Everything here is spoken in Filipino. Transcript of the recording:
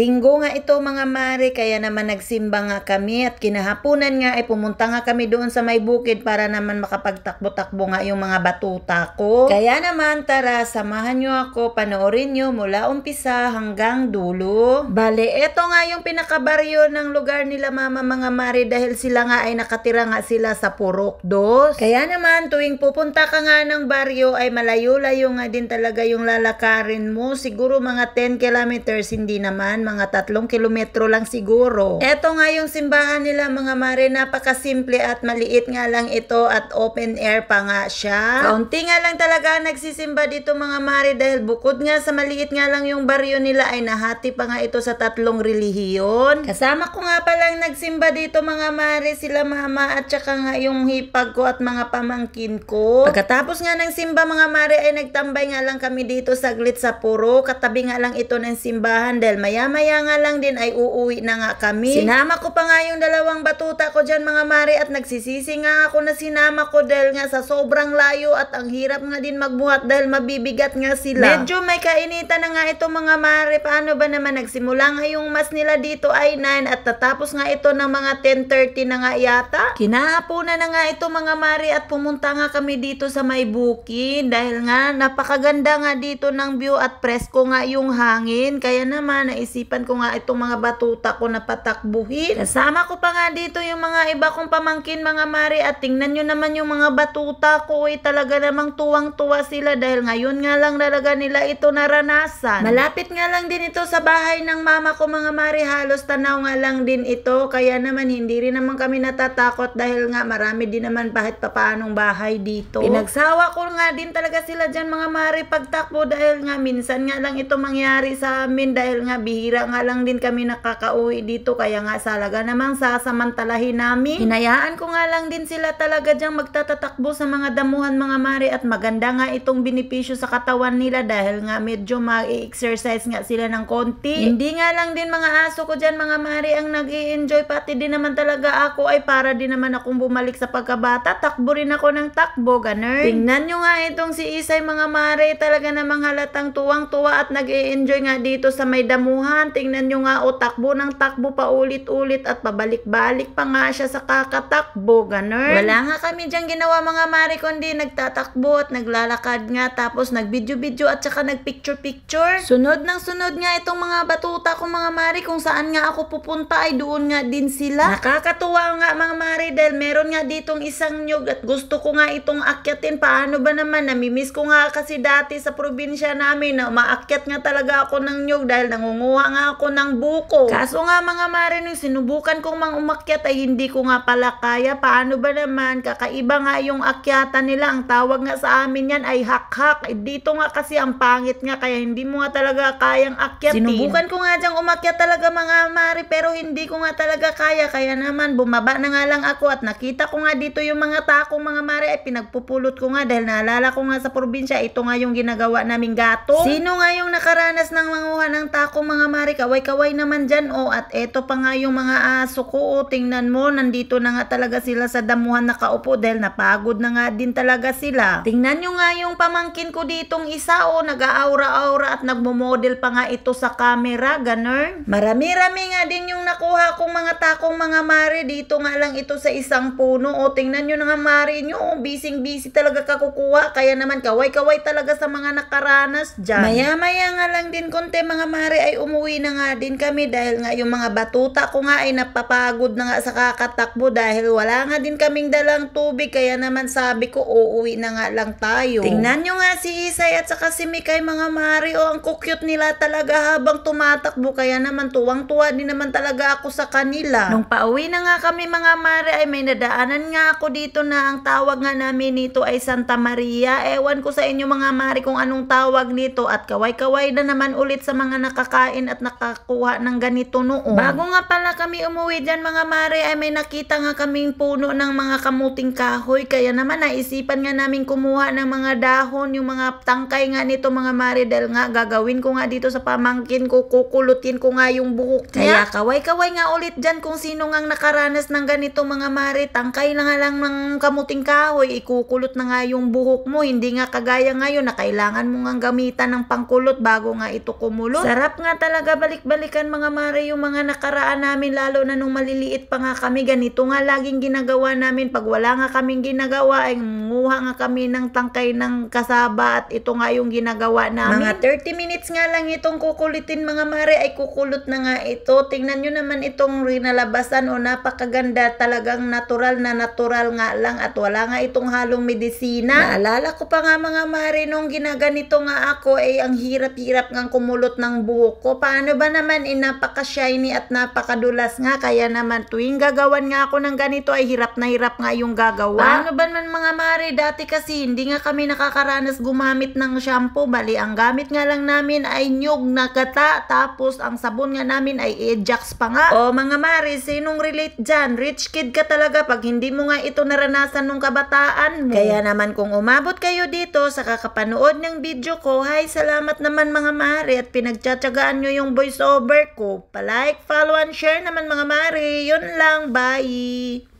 Linggo nga ito mga mare, kaya naman nagsimba nga kami at kinahaponan nga ay pumunta nga kami doon sa may bukid para naman makapagtakbo-takbo nga yung mga batuta ko. Kaya naman tara, samahan nyo ako, panoorin nyo mula umpisa hanggang dulo. Bale, eto nga yung pinakabaryo ng lugar nila mama mga mare dahil sila nga ay nakatira nga sila sa Purok Dos. Kaya naman tuwing pupunta ka nga ng baryo ay malayo-layo nga din talaga yung lalakarin mo. Siguro mga 10 kilometers, hindi naman mga tatlong kilometro lang siguro. Ito nga yung simbahan nila mga mare, napakasimple at maliit nga lang ito at open air pa nga siya. Kaunti nga lang talaga nagsisimba dito mga mare dahil bukod nga sa maliit nga lang yung baryo nila ay nahati pa nga ito sa tatlong relihiyon. Kasama ko nga palang nagsimba dito mga mare sila mama at saka nga yung hipag ko at mga pamangkin ko. Pagkatapos nga ng simba mga mare ay nagtambay nga lang kami dito saglit sa puro. Katabi nga lang ito ng simbahan dahil maya maya nga lang din ay uuwi na nga kami. Sinama ko pa nga yung dalawang batuta ko dyan mga mare at nagsisisi nga ako na sinama ko dahil nga sa sobrang layo at ang hirap nga din magbuhat dahil mabibigat nga sila. Medyo may kainitan na nga ito mga mare. Paano ba naman nagsimula nga yung mas nila dito ay 9 at tatapos nga ito ng mga 10.30 na nga yata. Kinaapunan na nga ito mga mare at pumunta nga kami dito sa may bukin dahil nga napakaganda nga dito ng view at presko nga yung hangin. Kaya naman naisip Naisipan ko nga itong mga batuta ko na patakbuhin. Kasama ko pa nga dito yung mga iba kong pamangkin mga mari at tingnan nyo naman yung mga batuta ko eh talaga namang tuwang-tuwa sila dahil ngayon nga lang talaga nila ito naranasan. Malapit nga lang din ito sa bahay ng mama ko mga mari halos tanaw nga lang din ito kaya naman hindi rin naman kami natatakot dahil nga marami din naman kahit papaanong bahay dito. Pinagsawa ko nga din talaga sila dyan mga mari pagtakbo dahil nga minsan nga lang ito mangyari sa amin dahil nga bihira bihira nga lang din kami nakakauwi dito kaya nga salaga namang sasamantalahin namin. Hinayaan ko nga lang din sila talaga diyang magtatatakbo sa mga damuhan mga mare at maganda nga itong binipisyo sa katawan nila dahil nga medyo mag-exercise nga sila ng konti. Hindi nga lang din mga aso ko diyan mga mare ang nag enjoy pati din naman talaga ako ay para din naman akong bumalik sa pagkabata. Takbo rin ako ng takbo, ganun. Tingnan nyo nga itong si Isay mga mare talaga namang halatang tuwang-tuwa at nag enjoy nga dito sa may damuhan naman, tingnan nyo nga o oh, takbo ng takbo pa ulit-ulit at pabalik-balik pa nga siya sa kakatakbo, ganun. Wala nga kami dyan ginawa mga mari, kundi nagtatakbo at naglalakad nga tapos nagbidyo video at saka nagpicture-picture. Sunod ng sunod nga itong mga batuta ko mga mari kung saan nga ako pupunta ay doon nga din sila. Nakakatuwa nga mga mari dahil meron nga ditong isang nyug at gusto ko nga itong akyatin. Paano ba naman? Namimiss ko nga kasi dati sa probinsya namin na umaakyat nga talaga ako ng nyug dahil nangunguha pa nga ako ng buko. Kaso nga mga mare, nung sinubukan kong mang umakyat ay hindi ko nga pala kaya. Paano ba naman? Kakaiba nga yung akyatan nila. Ang tawag nga sa amin yan ay hak-hak. Eh, dito nga kasi ang pangit nga kaya hindi mo nga talaga kayang akyatin. Sinubukan ko nga dyang umakyat talaga mga mare pero hindi ko nga talaga kaya. Kaya naman bumaba na nga lang ako at nakita ko nga dito yung mga takong mga mare ay pinagpupulot ko nga dahil naalala ko nga sa probinsya ito nga yung ginagawa naming gato. Sino nga yung nakaranas ng manguha ng takong mga mare? kumare, kaway-kaway naman dyan, o. Oh. At eto pa nga yung mga aso ko, o. Oh, tingnan mo, nandito na nga talaga sila sa damuhan nakaupo dahil napagod na nga din talaga sila. Tingnan nyo nga yung pamangkin ko ditong isa, o. Oh. Nag-aura-aura at nagmo-model pa nga ito sa camera, ganun. Marami-rami nga din yung nakuha kong mga takong mga mare. Dito nga lang ito sa isang puno, o. Oh. Tingnan nyo na nga mare nyo, o. Oh, Busy-busy talaga kakukuha. Kaya naman, kaway-kaway talaga sa mga nakaranas dyan. Maya-maya nga lang din konti mga mare ay umuwi Pauwi na nga din kami dahil nga yung mga batuta ko nga ay napapagod na nga sa kakatakbo dahil wala nga din kaming dalang tubig kaya naman sabi ko uuwi na nga lang tayo. Tingnan nyo nga si Isay at saka si Mikay mga Mario oh, ang kukyut nila talaga habang tumatakbo kaya naman tuwang-tuwa din naman talaga ako sa kanila. Nung pauwi na nga kami mga Mari ay may nadaanan nga ako dito na ang tawag nga namin nito ay Santa Maria. Ewan ko sa inyo mga Mari kung anong tawag nito at kaway-kaway na naman ulit sa mga nakakain at nakakuha ng ganito noon. Bago nga pala kami umuwi dyan mga mare ay may nakita nga kaming puno ng mga kamuting kahoy. Kaya naman naisipan nga namin kumuha ng mga dahon, yung mga tangkay nga nito mga mare dahil nga gagawin ko nga dito sa pamangkin ko, kukulutin ko nga yung buhok niya. Kaya kaway-kaway nga ulit dyan kung sino nga nakaranas ng ganito mga mare. Tangkay na nga lang ng kamuting kahoy, ikukulot na nga yung buhok mo. Hindi nga kagaya ngayon na kailangan mo nga gamitan ng pangkulot bago nga ito kumulot. Sarap nga talaga pinagabalik-balikan mga mare yung mga nakaraan namin lalo na nung maliliit pa nga kami. Ganito nga laging ginagawa namin. Pag wala nga kaming ginagawa, ay nguha nga kami ng tangkay ng kasaba at ito nga yung ginagawa namin. Mga 30 minutes nga lang itong kukulitin mga mare ay kukulot na nga ito. Tingnan nyo naman itong rinalabasan o napakaganda talagang natural na natural nga lang at wala nga itong halong medisina. Naalala ko pa nga mga mare nung ginaganito nga ako ay ang hirap-hirap ngang kumulot ng buhok ko. Pa paano ba naman eh, napaka-shiny at napakadulas nga. Kaya naman tuwing gagawan nga ako ng ganito ay hirap na hirap nga yung gagawa. Paano ba naman mga mare, dati kasi hindi nga kami nakakaranas gumamit ng shampoo. Bali, ang gamit nga lang namin ay nyug na gata. Tapos ang sabon nga namin ay Ajax pa nga. O mga mare, sinong relate dyan? Rich kid ka talaga pag hindi mo nga ito naranasan nung kabataan mo. Kaya naman kung umabot kayo dito sa kakapanood ng video ko, hi, salamat naman mga mare at pinagtsatsagaan nyo yung yung voiceover ko. Pa-like, follow, and share naman mga mare. Yun lang. Bye!